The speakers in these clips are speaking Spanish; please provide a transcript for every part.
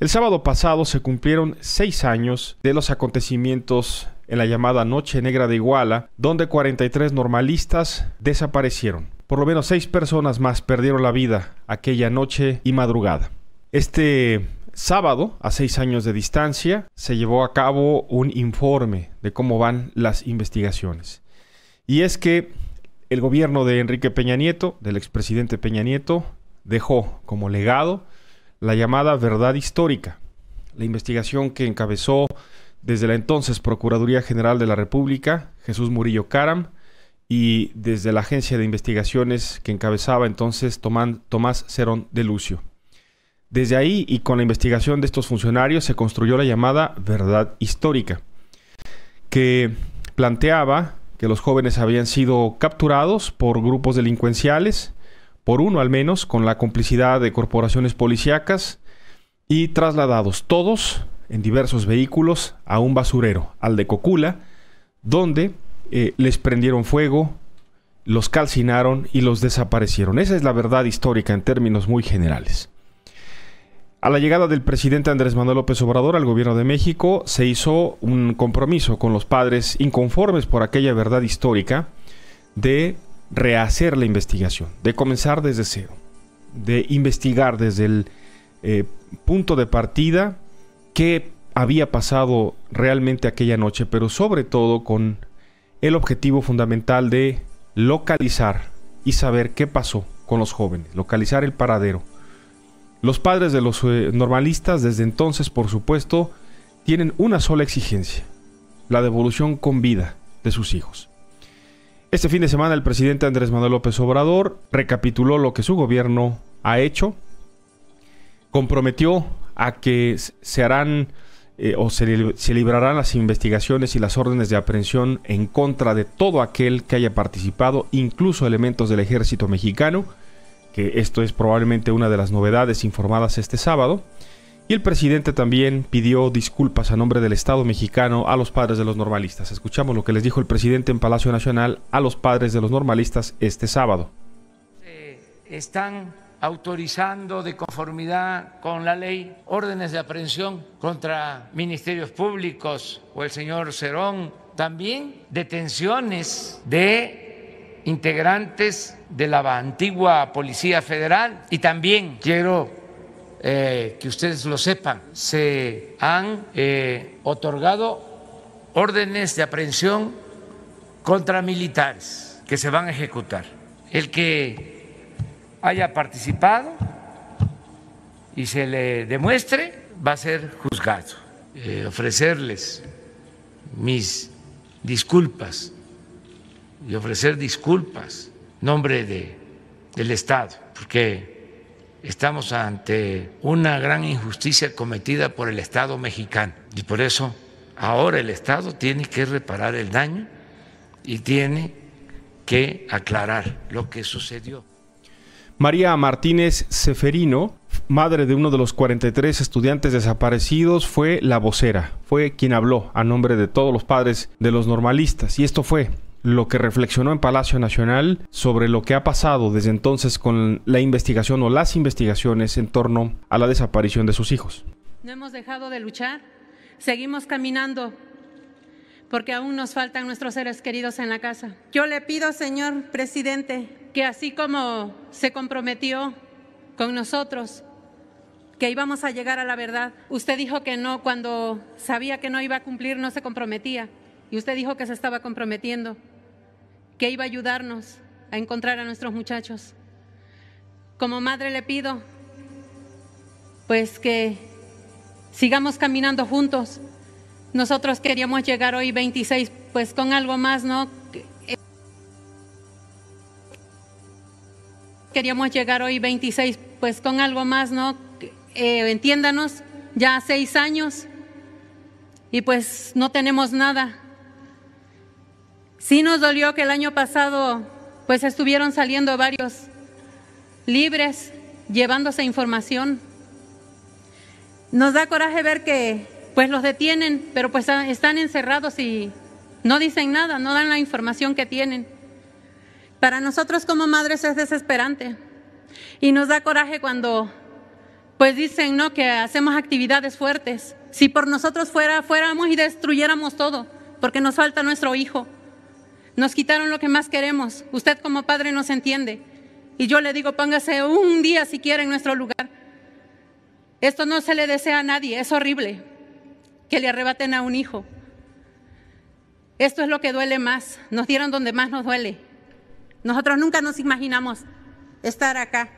El sábado pasado se cumplieron seis años de los acontecimientos en la llamada Noche Negra de Iguala, donde 43 normalistas desaparecieron. Por lo menos seis personas más perdieron la vida aquella noche y madrugada. Este sábado, a seis años de distancia, se llevó a cabo un informe de cómo van las investigaciones. Y es que el gobierno de Enrique Peña Nieto, del expresidente Peña Nieto, dejó como legado la llamada verdad histórica, la investigación que encabezó desde la entonces Procuraduría General de la República, Jesús Murillo Caram, y desde la agencia de investigaciones que encabezaba entonces Tomás Cerón de Lucio. Desde ahí y con la investigación de estos funcionarios se construyó la llamada verdad histórica, que planteaba que los jóvenes habían sido capturados por grupos delincuenciales por uno al menos, con la complicidad de corporaciones policíacas y trasladados todos en diversos vehículos a un basurero, al de Cocula, donde eh, les prendieron fuego, los calcinaron y los desaparecieron. Esa es la verdad histórica en términos muy generales. A la llegada del presidente Andrés Manuel López Obrador al gobierno de México se hizo un compromiso con los padres inconformes por aquella verdad histórica de rehacer la investigación, de comenzar desde cero, de investigar desde el eh, punto de partida qué había pasado realmente aquella noche, pero sobre todo con el objetivo fundamental de localizar y saber qué pasó con los jóvenes, localizar el paradero. Los padres de los eh, normalistas desde entonces, por supuesto, tienen una sola exigencia, la devolución con vida de sus hijos. Este fin de semana el presidente Andrés Manuel López Obrador recapituló lo que su gobierno ha hecho, comprometió a que se harán eh, o se, librarán las investigaciones y las órdenes de aprehensión en contra de todo aquel que haya participado, incluso elementos del ejército mexicano, que esto es probablemente una de las novedades informadas este sábado. Y el presidente también pidió disculpas a nombre del Estado mexicano a los padres de los normalistas. Escuchamos lo que les dijo el presidente en Palacio Nacional a los padres de los normalistas este sábado. están autorizando de conformidad con la ley órdenes de aprehensión contra ministerios públicos o el señor Cerón, también detenciones de integrantes de la antigua Policía Federal y también quiero eh, que ustedes lo sepan, se han eh, otorgado órdenes de aprehensión contra militares que se van a ejecutar. El que haya participado y se le demuestre va a ser juzgado. Eh, ofrecerles mis disculpas y ofrecer disculpas en nombre de, del Estado, porque estamos ante una gran injusticia cometida por el Estado mexicano. Y por eso ahora el Estado tiene que reparar el daño y tiene que aclarar lo que sucedió. María Martínez Seferino, madre de uno de los 43 estudiantes desaparecidos, fue la vocera, fue quien habló a nombre de todos los padres de los normalistas. Y esto fue lo que reflexionó en Palacio Nacional sobre lo que ha pasado desde entonces con la investigación o las investigaciones en torno a la desaparición de sus hijos. No hemos dejado de luchar, seguimos caminando porque aún nos faltan nuestros seres queridos en la casa. Yo le pido, señor presidente, que así como se comprometió con nosotros, que íbamos a llegar a la verdad, usted dijo que no, cuando sabía que no iba a cumplir, no se comprometía, y usted dijo que se estaba comprometiendo que iba a ayudarnos a encontrar a nuestros muchachos. Como madre le pido, pues que sigamos caminando juntos. Nosotros queríamos llegar hoy 26, pues con algo más, ¿no? Queríamos llegar hoy 26, pues con algo más, ¿no? Eh, entiéndanos, ya seis años y pues no tenemos nada. Sí nos dolió que el año pasado pues estuvieron saliendo varios libres llevándose información. Nos da coraje ver que pues los detienen, pero pues ah, están encerrados y no dicen nada, no dan la información que tienen. Para nosotros como madres es desesperante y nos da coraje cuando pues dicen, ¿no? Que hacemos actividades fuertes. Si por nosotros fuera, fuéramos y destruyéramos todo, porque nos falta nuestro hijo. Nos quitaron lo que más queremos. Usted como padre nos entiende. Y yo le digo, póngase un día si quiere en nuestro lugar. Esto no se le desea a nadie. Es horrible que le arrebaten a un hijo. Esto es lo que duele más. Nos dieron donde más nos duele. Nosotros nunca nos imaginamos estar acá.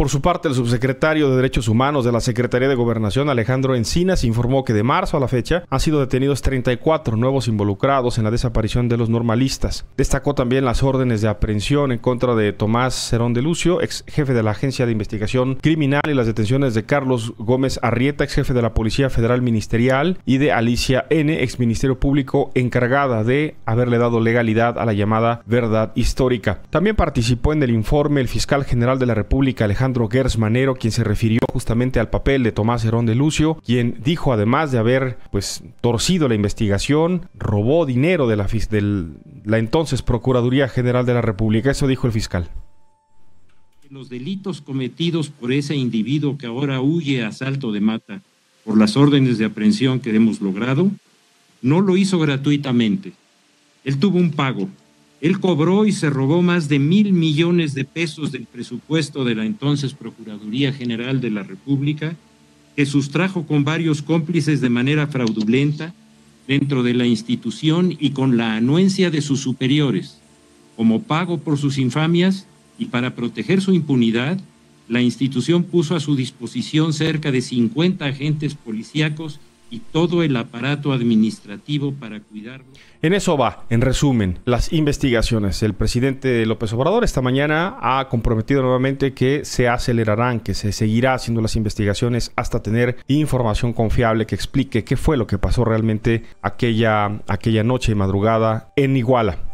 Por su parte, el subsecretario de Derechos Humanos de la Secretaría de Gobernación, Alejandro Encinas, informó que de marzo a la fecha han sido detenidos 34 nuevos involucrados en la desaparición de los normalistas. Destacó también las órdenes de aprehensión en contra de Tomás Cerón de Lucio, ex jefe de la Agencia de Investigación Criminal, y las detenciones de Carlos Gómez Arrieta, ex jefe de la Policía Federal Ministerial, y de Alicia N., ex Ministerio Público, encargada de haberle dado legalidad a la llamada verdad histórica. También participó en el informe el fiscal general de la República, Alejandro Alejandro Manero, quien se refirió justamente al papel de Tomás Herón de Lucio, quien dijo además de haber pues torcido la investigación, robó dinero de la, la entonces Procuraduría General de la República. Eso dijo el fiscal. Los delitos cometidos por ese individuo que ahora huye a salto de mata por las órdenes de aprehensión que hemos logrado, no lo hizo gratuitamente. Él tuvo un pago él cobró y se robó más de mil millones de pesos del presupuesto de la entonces Procuraduría General de la República, que sustrajo con varios cómplices de manera fraudulenta dentro de la institución y con la anuencia de sus superiores. Como pago por sus infamias y para proteger su impunidad, la institución puso a su disposición cerca de 50 agentes policíacos y todo el aparato administrativo para cuidarlo. En eso va, en resumen, las investigaciones. El presidente López Obrador esta mañana ha comprometido nuevamente que se acelerarán, que se seguirá haciendo las investigaciones hasta tener información confiable que explique qué fue lo que pasó realmente aquella, aquella noche y madrugada en Iguala.